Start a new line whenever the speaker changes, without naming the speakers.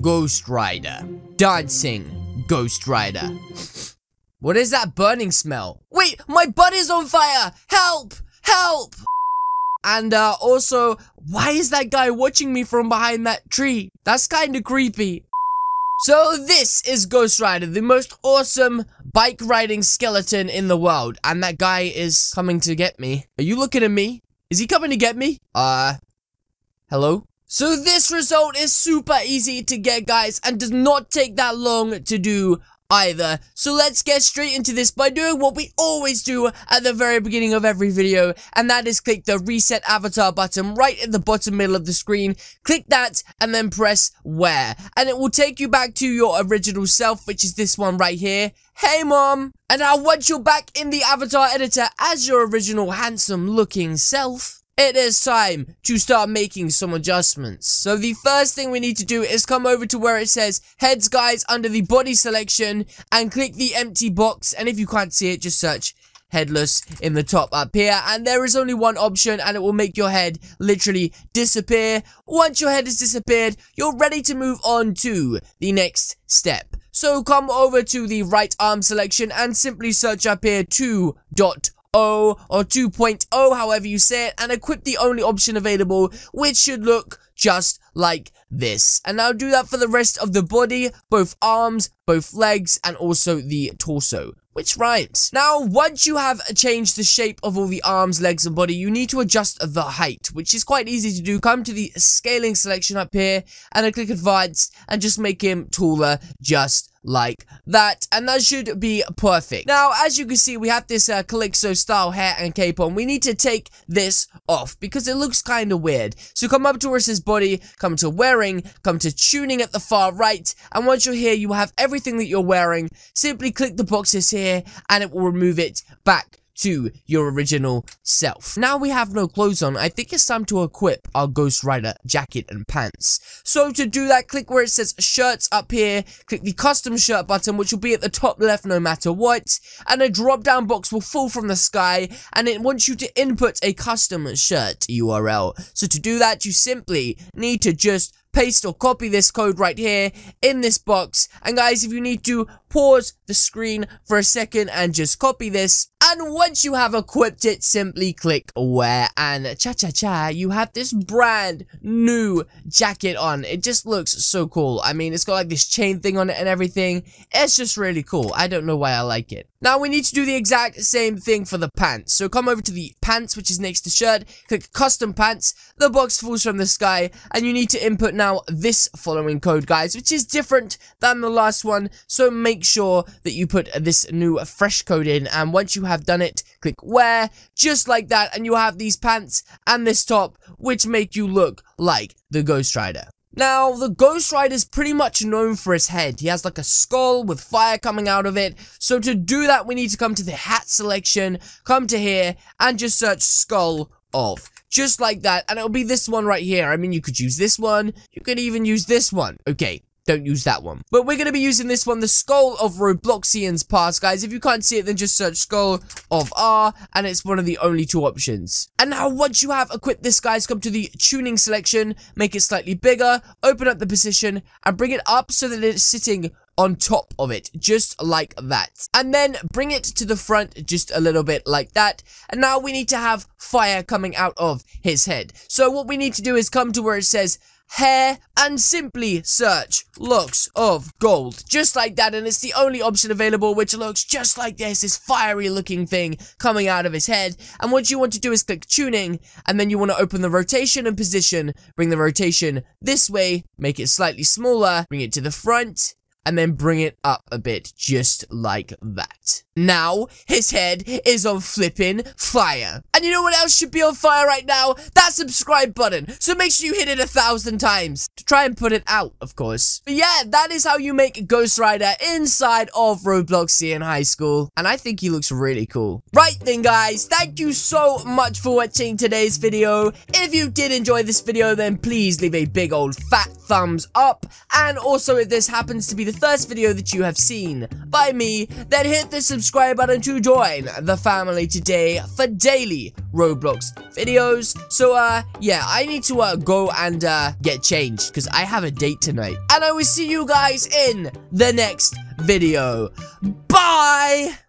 Ghost Rider. Dancing Ghost Rider. what is that burning smell? Wait, my butt is on fire! Help! Help! And uh, also, why is that guy watching me from behind that tree? That's kinda creepy. So this is Ghost Rider, the most awesome bike riding skeleton in the world. And that guy is coming to get me. Are you looking at me? Is he coming to get me? Uh, hello? So this result is super easy to get guys and does not take that long to do either. So let's get straight into this by doing what we always do at the very beginning of every video, and that is click the reset avatar button right in the bottom middle of the screen. Click that and then press where, and it will take you back to your original self, which is this one right here. Hey mom! And now once you're back in the avatar editor as your original handsome looking self, it is time to start making some adjustments. So the first thing we need to do is come over to where it says heads guys under the body selection and click the empty box and if you can't see it just search headless in the top up here and there is only one option and it will make your head literally disappear. Once your head has disappeared you're ready to move on to the next step. So come over to the right arm selection and simply search up here 2 dot or 2.0, however you say it, and equip the only option available, which should look just like this. And I'll do that for the rest of the body, both arms, both legs, and also the torso which rhymes. Now, once you have changed the shape of all the arms, legs, and body, you need to adjust the height, which is quite easy to do. Come to the scaling selection up here, and I click advanced, and just make him taller, just like that, and that should be perfect. Now, as you can see, we have this uh, Calypso style hair and cape on. We need to take this off because it looks kind of weird. So come up to where it says body body, come to wearing, come to tuning at the far right, and once you're here, you will have everything that you're wearing. Simply click the boxes here, and it will remove it back to your original self. Now we have no clothes on, I think it's time to equip our Ghost Rider jacket and pants. So to do that, click where it says shirts up here, click the custom shirt button which will be at the top left no matter what, and a drop down box will fall from the sky and it wants you to input a custom shirt URL. So to do that, you simply need to just paste or copy this code right here in this box. And guys, if you need to pause the screen for a second and just copy this. And once you have equipped it, simply click wear and cha cha cha, you have this brand new jacket on. It just looks so cool. I mean, it's got like this chain thing on it and everything. It's just really cool. I don't know why I like it. Now we need to do the exact same thing for the pants. So come over to the pants, which is next to shirt, click custom pants, the box falls from the sky, and you need to input now now this following code, guys, which is different than the last one. So make sure that you put this new fresh code in. And once you have done it, click wear, just like that. And you have these pants and this top, which make you look like the Ghost Rider. Now, the Ghost Rider is pretty much known for his head. He has like a skull with fire coming out of it. So to do that, we need to come to the hat selection, come to here, and just search skull of just like that, and it'll be this one right here. I mean, you could use this one, you could even use this one. Okay, don't use that one. But we're going to be using this one, the Skull of Robloxian's Past, guys. If you can't see it, then just search Skull of R, and it's one of the only two options. And now, once you have equipped this, guys, come to the tuning selection, make it slightly bigger, open up the position, and bring it up so that it's sitting on top of it, just like that. And then bring it to the front just a little bit like that. And now we need to have fire coming out of his head. So what we need to do is come to where it says hair and simply search looks of gold just like that and it's the only option available which looks just like this this fiery looking thing coming out of his head and what you want to do is click tuning and then you want to open the rotation and position bring the rotation this way make it slightly smaller bring it to the front and then bring it up a bit just like that. Now, his head is on flipping fire. And you know what else should be on fire right now? That subscribe button. So make sure you hit it a thousand times to try and put it out, of course. But yeah, that is how you make Ghost Rider inside of Roblox in high school. And I think he looks really cool. Right then, guys, thank you so much for watching today's video. If you did enjoy this video, then please leave a big old fat thumbs up. And also, if this happens to be the first video that you have seen by me, then hit the subscribe subscribe button to join the family today for daily Roblox videos. So, uh, yeah, I need to uh, go and uh, get changed because I have a date tonight. And I will see you guys in the next video. Bye!